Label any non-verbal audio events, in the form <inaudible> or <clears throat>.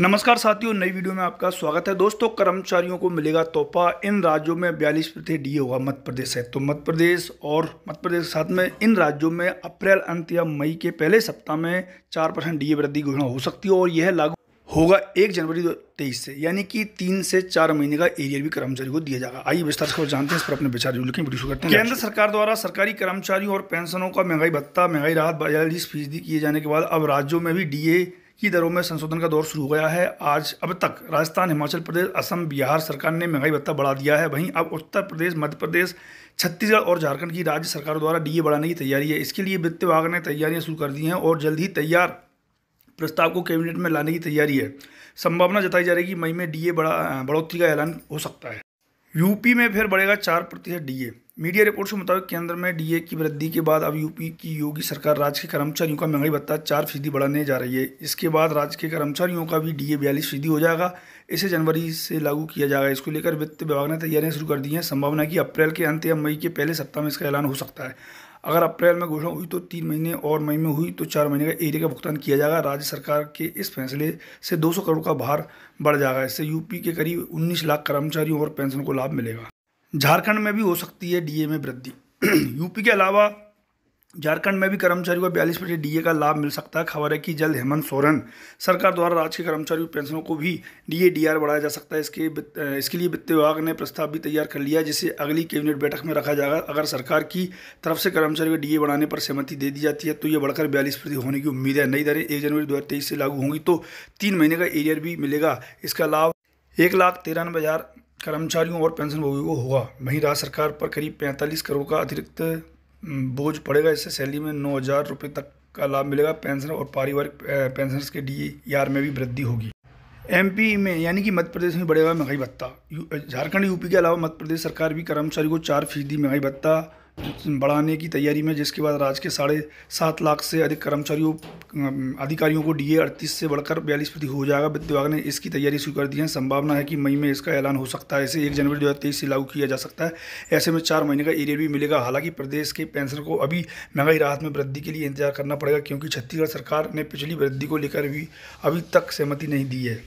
नमस्कार साथियों नई वीडियो में आपका स्वागत है दोस्तों कर्मचारियों को मिलेगा तोहफा इन राज्यों में बयालीस प्रतिशत डी होगा मध्य प्रदेश है तो मध्य प्रदेश और मध्य प्रदेश के साथ में इन राज्यों में अप्रैल अंत या मई के पहले सप्ताह में चार परसेंट डी वृद्धि घोषणा हो सकती है और यह लागू होगा एक जनवरी दो तेईस से यानी कि तीन से चार महीने का एरियर भी कर्मचारी को दिया जाएगा आइए विस्तार से जानते हैं इस पर अपने विचार जो लिखें वीडियो करते हैं केंद्र सरकार द्वारा सरकारी कर्मचारियों और पेंशनों का महंगाई भत्ता महंगाई राहत बयालीस फीसदी किए जाने के बाद अब राज्यों में भी डीए की दरों में संशोधन का दौर शुरू हो गया है आज अब तक राजस्थान हिमाचल प्रदेश असम बिहार सरकार ने महंगाई भत्ता बढ़ा दिया है वहीं अब उत्तर प्रदेश मध्य प्रदेश छत्तीसगढ़ और झारखंड की राज्य सरकारों द्वारा डीए बढ़ाने की तैयारी है इसके लिए वित्त विभाग ने तैयारियां शुरू कर दी हैं और जल्द ही तैयार प्रस्ताव को कैबिनेट में लाने की तैयारी है संभावना जताई जा रही है कि मई में डीए बढ़ा बढ़ोतरी का ऐलान हो सकता है यूपी में फिर बढ़ेगा चार प्रतिशत डी मीडिया रिपोर्ट्स के मुताबिक केंद्र में डीए की वृद्धि के बाद अब यूपी की योगी सरकार राज्य के कर्मचारियों का महंगाई भत्ता चार फीसदी बढ़ाने जा रही है इसके बाद राज्य के कर्मचारियों का भी डीए बयालीस फीसदी हो जाएगा इसे जनवरी से लागू किया जाएगा इसको लेकर वित्त विभाग ने तैयारियां शुरू कर दी हैं संभावना कि अप्रैल के अंत या मई के पहले सप्ताह में इसका ऐलान हो सकता है अगर अप्रैल में घोषणा हुई तो तीन महीने और मई में हुई तो चार महीने का एरिया का भुगतान किया जाएगा राज्य सरकार के इस फैसले से 200 करोड़ का भार बढ़ जाएगा इससे यूपी के करीब 19 लाख कर्मचारियों और पेंशन को लाभ मिलेगा झारखंड में भी हो सकती है डीए में वृद्धि <clears throat> यूपी के अलावा झारखंड में भी कर्मचारियों को बयालीस परसेंट डीए का लाभ मिल सकता है खबर है कि जल्द हेमंत सोरेन सरकार द्वारा राज्य के कर्मचारियों पेंशनों को भी डीए डीआर बढ़ाया जा सकता है इसके इसके लिए वित्त विभाग ने प्रस्ताव भी तैयार कर लिया जिसे अगली कैबिनेट बैठक में रखा जाएगा अगर सरकार की तरफ से कर्मचारियों को डीए बढ़ाने पर सहमति दे दी जाती है तो ये बढ़कर बयालीस फीसदी होने की उम्मीद है नई दरें एक जनवरी दो से लागू होंगी तो तीन महीने का एरियर भी मिलेगा इसका लाभ एक लाख तिरानवे हज़ार कर्मचारियों और पेंशनभोगियों को होगा वहीं राज्य सरकार पर करीब पैंतालीस करोड़ का अतिरिक्त बोझ पड़ेगा इससे सैलरी में नौ हज़ार रुपये तक का लाभ मिलेगा पेंशन और पारिवारिक पेंशनर्स के डी में भी वृद्धि होगी एमपी में यानी कि मध्य प्रदेश में बढ़ेगा महंगाई भत्ता झारखंड यूपी के अलावा मध्य प्रदेश सरकार भी कर्मचारी को चार फीसदी महंगाई भत्ता बढ़ाने की तैयारी में जिसके बाद राज्य के साढ़े सात लाख से अधिक कर्मचारियों अधिकारियों को डीए 38 से बढ़कर बयालीस प्रति हो जाएगा वित्त विभाग ने इसकी तैयारी शुरू कर दी है संभावना है कि मई में इसका ऐलान हो सकता है इसे एक जनवरी दो से लागू किया जा सकता है ऐसे में चार महीने का एरियर भी मिलेगा हालांकि प्रदेश के पेंशन को अभी महंगाई राहत में वृद्धि के लिए इंतजार करना पड़ेगा क्योंकि छत्तीसगढ़ सरकार ने पिछली वृद्धि को लेकर भी अभी तक सहमति नहीं दी है